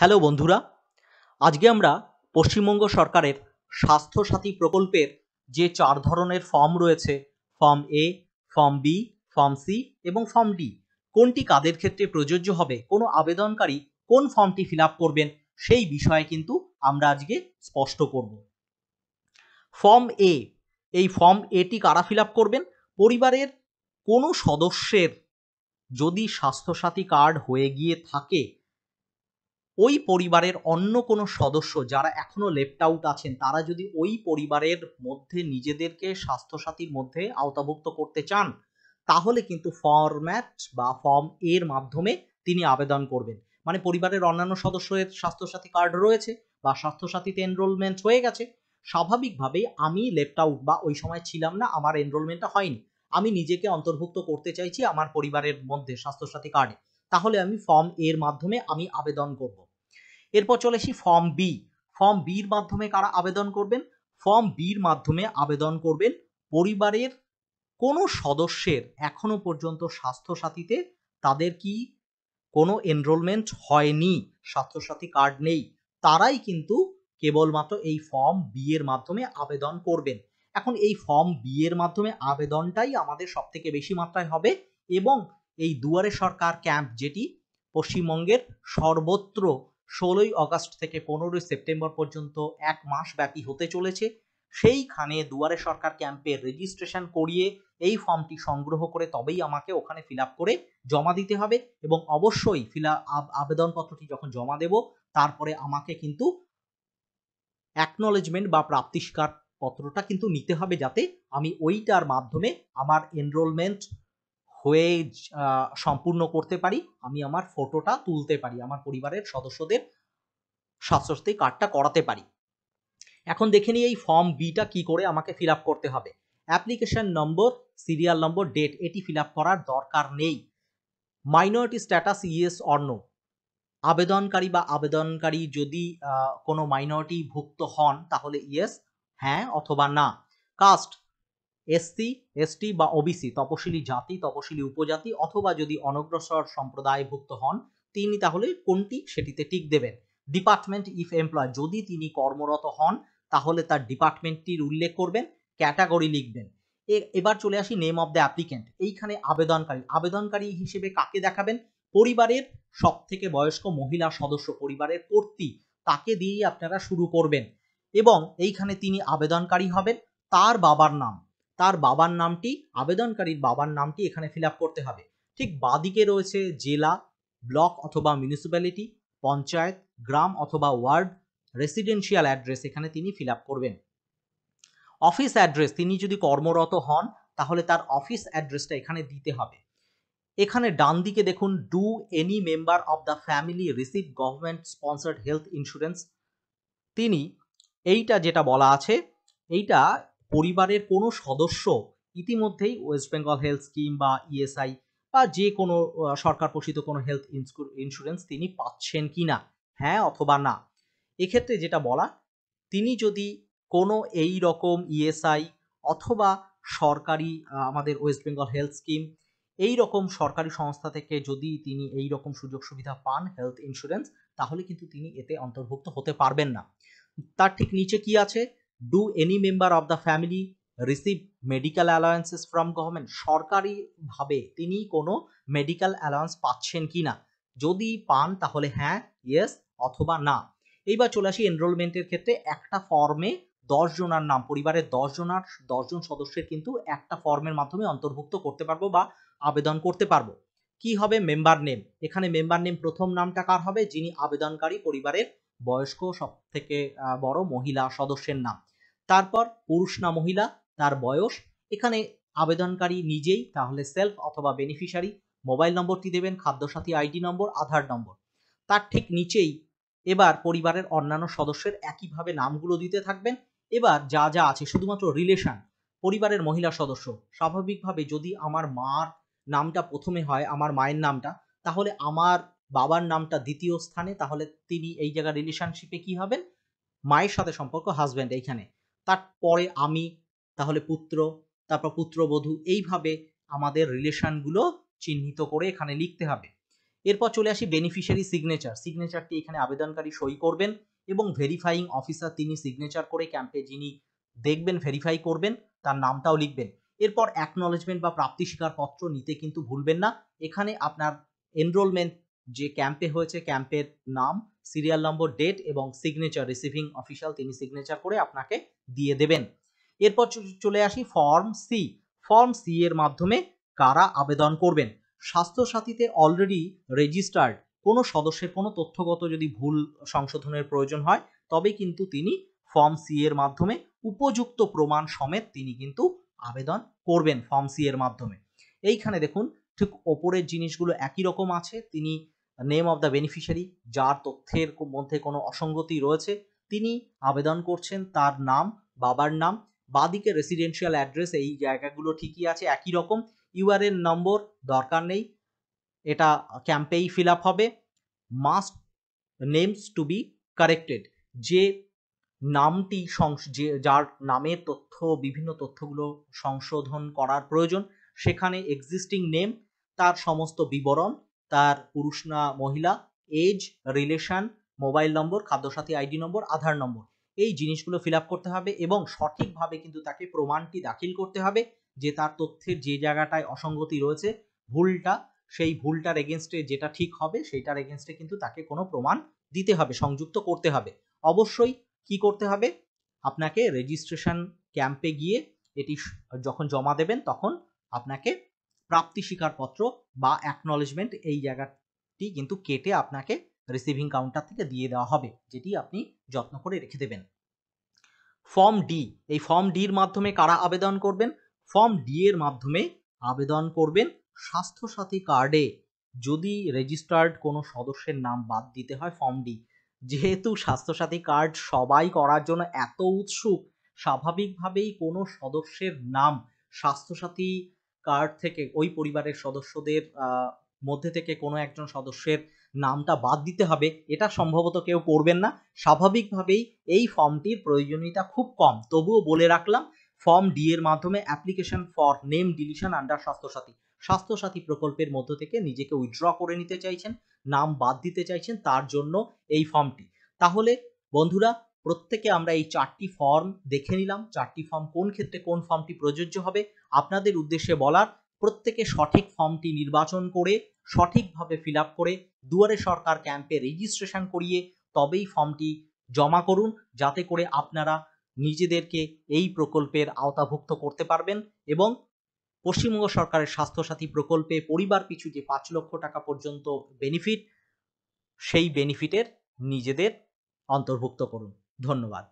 Hello বন্ধুরা আজকে আমরা পশ্চিমবঙ্গ সরকারের স্বাস্থ্যসাথী প্রকল্পের যে চার ধরনের ফর্ম রয়েছে form A form B form C এবং ফর্ম ডি কোনটি কাদের ক্ষেত্রে প্রযোজ্য হবে কোনো আবেদনকারী কোন ফর্মটি ফিল করবেন সেই বিষয়ে কিন্তু আমরা আজকে স্পষ্ট করব ফর্ম এ এই ফর্ম এটি কারা ফিল করবেন পরিবারের কোনো সদস্যের যদি স্বাস্থ্যসাথী কার্ড হয়ে গিয়ে থাকে ওই পরিবারের অন্য কোনো সদস্য যারা এখনও লেফট আউট আছেন তারা যদি ওই পরিবারের মধ্যে নিজেদেরকে স্বাস্থ্যসাথীর মধ্যে আওতাভুক্ত করতে চান তাহলে কিন্তু ফর্ম্যাট বা ফর্ম এর মাধ্যমে তিনি আবেদন করবেন মানে পরিবারের অন্যান্য সদস্যের স্বাস্থ্যসাথী কার্ড রয়েছে বা স্বাস্থ্যসাথীতে এনরোলমেন্ট হয়ে গেছে স্বাভাবিকভাবেই আমি লেফট আউট বা ওই সময় ছিলাম না আমার এনরোলমেন্টটা হয়নি আমি নিজেকে অন্তর্ভুক্ত করতে চাইছি আমার পরিবারের মধ্যে স্বাস্থ্যসাথী কার্ডে তাহলে আমি ফর্ম এর মাধ্যমে আমি আবেদন করব। এরপর চলে আসি ফর্ম বি ফর্ম বির মাধ্যমে কারা আবেদন করবেন ফর্ম বির মাধ্যমে আবেদন করবেন পরিবারের কোনো সদস্যের এখনো পর্যন্ত স্বাস্থ্যসাথীতে তাদের কি কোনো এনরোলমেন্ট হয়নি স্বাস্থ্যসাথী কার্ড নেই তারাই কিন্তু কেবলমাত্র এই ফর্ম বি এর মাধ্যমে আবেদন করবেন এখন এই ফর্ম বি এর মাধ্যমে আবেদনটাই আমাদের সব থেকে বেশি মাত্রায় হবে এবং এই দুয়ারে সরকার ক্যাম্প যেটি পশ্চিমবঙ্গের সর্বত্র ষোলোই অগাস্ট থেকে পনেরোই সেপ্টেম্বর পর্যন্ত এক মাস ব্যাপী হতে চলেছে সেইখানে দুয়ারে সরকার ক্যাম্পে রেজিস্ট্রেশন করিয়ে এই ফর্মটি সংগ্রহ করে তবেই আমাকে ওখানে ফিল করে জমা দিতে হবে এবং অবশ্যই ফিল আবেদনপত্রটি যখন জমা দেব তারপরে আমাকে কিন্তু অ্যাকনোলেজমেন্ট বা প্রাপ্তিস্কার পত্রটা কিন্তু নিতে হবে যাতে আমি ওইটার মাধ্যমে আমার এনরোলমেন্ট হয়ে সম্পূর্ণ করতে পারি আমি আমার ফটোটা তুলতে পারি আমার পরিবারের সদস্যদের স্বাস্থ্যসাথী কার্ডটা করাতে পারি এখন দেখে নিই এই ফর্ম বিটা কি করে আমাকে ফিল করতে হবে application number serial number date এটি ফিল করার দরকার নেই মাইনরিটি স্ট্যাটাস ইয়েস অর্ণ আবেদনকারী বা আবেদনকারী যদি কোনো মাইনরিটি ভুক্ত হন তাহলে ইয়েস হ্যাঁ অথবা না কাস্ট এসসি এসটি বা ওবিসি তপশিলি জাতি তপশিলি উপজাতি অথবা যদি অনগ্রসর সম্প্রদায়ভুক্ত হন তিনি তাহলে কোনটি সেটিতে টিক দেবেন ডিপার্টমেন্ট ইফ এমপ্লয় যদি তিনি কর্মরত হন তাহলে তার ডিপার্টমেন্টটির উল্লেখ করবেন ক্যাটাগরি লিখবেন এবার চলে আসি নেম অব দ্য অ্যাপ্লিকেন্ট এইখানে আবেদনকারী আবেদনকারী হিসেবে কাকে দেখাবেন পরিবারের সব থেকে বয়স্ক মহিলা সদস্য পরিবারের কর্তি তাকে দিয়েই আপনারা শুরু করবেন এবং এইখানে তিনি আবেদনকারী হবেন তার বাবার নাম তার বাবার নামটি আবেদনকারীর বাবার নামটি এখানে ফিল করতে হবে ঠিক বাদিকে রয়েছে জেলা ব্লক অথবা মিউনিসিপ্যালিটি পঞ্চায়েত গ্রাম অথবা ওয়ার্ড রেসিডেন্সিয়াল অ্যাড্রেস এখানে তিনি ফিল করবেন অফিস অ্যাড্রেস তিনি যদি কর্মরত হন তাহলে তার অফিস অ্যাড্রেসটা এখানে দিতে হবে এখানে ডান দিকে দেখুন do any member of the family receive government sponsored health insurance তিনি এইটা যেটা বলা আছে এইটা পরিবারের কোনো সদস্য ইতিমধ্যেই ওয়েস্ট বেঙ্গল হেলথ স্কিম বা ইএসআই e বা যে কোনো সরকার পোষিত কোনো হেলথ ইন্স্যুরেন্স তিনি পাচ্ছেন কি না হ্যাঁ অথবা না এক্ষেত্রে যেটা বলা তিনি যদি কোনো এই রকম ইএসআই e অথবা সরকারি আমাদের ওয়েস্ট বেঙ্গল হেলথ স্কিম এই রকম সরকারি সংস্থা থেকে যদি তিনি এই রকম সুযোগ সুবিধা পান হেলথ ইন্স্যুরেন্স তাহলে কিন্তু তিনি এতে অন্তর্ভুক্ত হতে পারবেন না তার ঠিক নিচে কি আছে do any member of the family receive medical allowances from government সরকারিভাবে তিনি কোনো মেডিকেল অ্যালায়েন্স পাচ্ছেন কি না যদি পান তাহলে হ্যাঁ ইয়েস অথবা না এইবার চলে আসি এনরোলমেন্টের ক্ষেত্রে একটা ফর্মে দশ জনার নাম পরিবারের দশ জনার দশজন সদস্যের কিন্তু একটা ফর্মের মাধ্যমে অন্তর্ভুক্ত করতে পারবো বা আবেদন করতে পারবো কি হবে মেম্বার নেম এখানে মেম্বার নেম প্রথম নামটা কার হবে যিনি আবেদনকারী পরিবারের বয়স্ক সব থেকে বড় মহিলা সদস্যের নাম তারপর পুরুষ না মহিলা তার বয়স এখানে আবেদনকারী নিজেই তাহলে সেলফ অথবা বেনিফিশিয়ারি মোবাইল নম্বরটি দেবেন খাদ্যসাথী আইডি নম্বর আধার নম্বর তার ঠিক নিচেই এবার পরিবারের অন্যান্য সদস্যের একইভাবে নামগুলো দিতে থাকবেন এবার যা যা আছে শুধুমাত্র রিলেশন পরিবারের মহিলা সদস্য স্বাভাবিকভাবে যদি আমার মার নামটা প্রথমে হয় আমার মায়ের নামটা তাহলে আমার বাবার নামটা দ্বিতীয় স্থানে তাহলে তিনি এই জায়গায় রিলেশনশিপে কি হবেন মায়ের সাথে সম্পর্ক হাজব্যান্ড এইখানে তারপরে আমি তাহলে পুত্র তারপর পুত্রবধূ এইভাবে আমাদের রিলেশনগুলো চিহ্নিত করে এখানে লিখতে হবে এরপর চলে আসি বেনিফিশিয়ারি সিগনেচার সিগনেচারটি এখানে আবেদনকারী সই করবেন এবং ভেরিফাইং অফিসার তিনি সিগনেচার করে ক্যাম্পে যিনি দেখবেন ভেরিফাই করবেন তার নামটাও লিখবেন এরপর অ্যাকনোলেজমেন্ট বা প্রাপ্তি স্বীকারপত্র নিতে কিন্তু ভুলবেন না এখানে আপনার এনরোলমেন্ট যে ক্যাম্পে হয়েছে ক্যাম্পের নাম সিরিয়াল নম্বর ডেট এবং সিগনেচার রিসিভিং অফিসিয়াল তিনি সিগনেচার করে আপনাকে দিয়ে দেবেন এরপর চলে আসি ফর্ম সি ফর্ম সি এর মাধ্যমে কারা আবেদন করবেন স্বাস্থ্যসাথীতে অলরেডি রেজিস্টার্ড কোনো সদস্যের কোনো তথ্যগত যদি ভুল সংশোধনের প্রয়োজন হয় তবে কিন্তু তিনি ফর্ম সি এর মাধ্যমে উপযুক্ত প্রমাণ সমেত তিনি কিন্তু আবেদন করবেন ফর্ম সি এর মাধ্যমে এইখানে দেখুন ঠিক ওপরের জিনিসগুলো একই রকম আছে তিনি নেম অফ দ্য বেনিফিশিয়ারি যার তথ্যের মধ্যে কোনো অসঙ্গতি রয়েছে তিনি আবেদন করছেন তার নাম বাবার নাম বাদিকে রেসিডেন্সিয়াল অ্যাড্রেস এই জায়গাগুলো ঠিকই আছে একই রকম ইউআরএন নম্বর দরকার নেই এটা ক্যাম্পেই ফিল আপ হবে must names to be corrected যে নামটি যে যার নামের তথ্য বিভিন্ন তথ্যগুলো সংশোধন করার প্রয়োজন সেখানে এক্সিস্টিং নেম তার সমস্ত বিবরণ তার পুরুষ না মহিলা age relation mobile number Khadyasathi ID number Aadhaar number এই জিনিসগুলো ফিল করতে হবে এবং সঠিকভাবে কিন্তু তাকে প্রমাণটি দাখিল করতে হবে যে তার তথ্যের যে জায়গাটায় অসঙ্গতি রয়েছে ভুলটা সেই ভুলটার এগেনস্টে যেটা ঠিক হবে সেইটার এগেনস্টে কিন্তু তাকে কোনো প্রমাণ দিতে হবে সংযুক্ত করতে হবে অবশ্যই কি করতে হবে আপনাকে রেজিস্ট্রেশন ক্যাম্পে গিয়ে এটি যখন জমা দেবেন তখন আপনাকে প্রাপ্তি স্বীকারপত্র বা অ্যাকনলেজমেন্ট এই জায়গাটি কিন্তু কেটে আপনাকে রিসিভিং কাউন্টার থেকে দিয়ে দেওয়া হবে যেটি আপনি যত্ন করে রেখে দেবেন ফর্ম ডি এই ফর্ম ডির মাধ্যমে কারা আবেদন করবেন ফর্ম ডি এর মাধ্যমে আবেদন করবেন স্বাস্থ্যসাথী কার্ডে যদি রেজিস্টার্ড কোনো সদস্যের নাম বাদ দিতে হয় ফর্ম ডি যেহেতু স্বাস্থ্যসাথী কার্ড সবাই করার জন্য এত উৎসুক স্বাভাবিকভাবেই কোনো সদস্যের নাম স্বাস্থ্যসাথী কার্ড থেকে ওই পরিবারের সদস্যদের মধ্যে থেকে কোনো একজন সদস্যের নামটা বাদ দিতে হবে এটা সম্ভবত কেউ করবেন না স্বাভাবিকভাবেই এই ফর্মটির প্রয়োজনীয়তা খুব কম তবুও বলে রাখলাম ফর্ম ডি এর মাধ্যমে application for name deletion under Swasthyasathi Swasthyasathi প্রকল্পের মধ্য থেকে নিজেকে উইথড্র করে নিতে চাইছেন নাম বাদ দিতে চাইছেন তার জন্য এই ফর্মটি তাহলে বন্ধুরা প্রত্যেকে আমরা এই চারটি ফর্ম দেখে নিলাম চারটি ফর্ম কোন ক্ষেত্রে কোন ফর্মটি প্রযোজ্য হবে আপনাদের উদ্দেশ্যে বলার প্রত্যেকে সঠিক ফর্মটি নির্বাচন করে সঠিকভাবে ফিল করে দুয়ারে সরকার ক্যাম্পে রেজিস্ট্রেশন করিয়ে তবেই ফর্মটি জমা করুন যাতে করে আপনারা নিজেদেরকে এই প্রকল্পের আওতাভুক্ত করতে পারবেন এবং পশ্চিমবঙ্গ সরকারের স্বাস্থ্যসাথী প্রকল্পে পরিবার পিছু যে পাঁচ লক্ষ টাকা পর্যন্ত বেনিফিট সেই বেনিফিটের নিজেদের অন্তর্ভুক্ত করুন ধন্যবাদ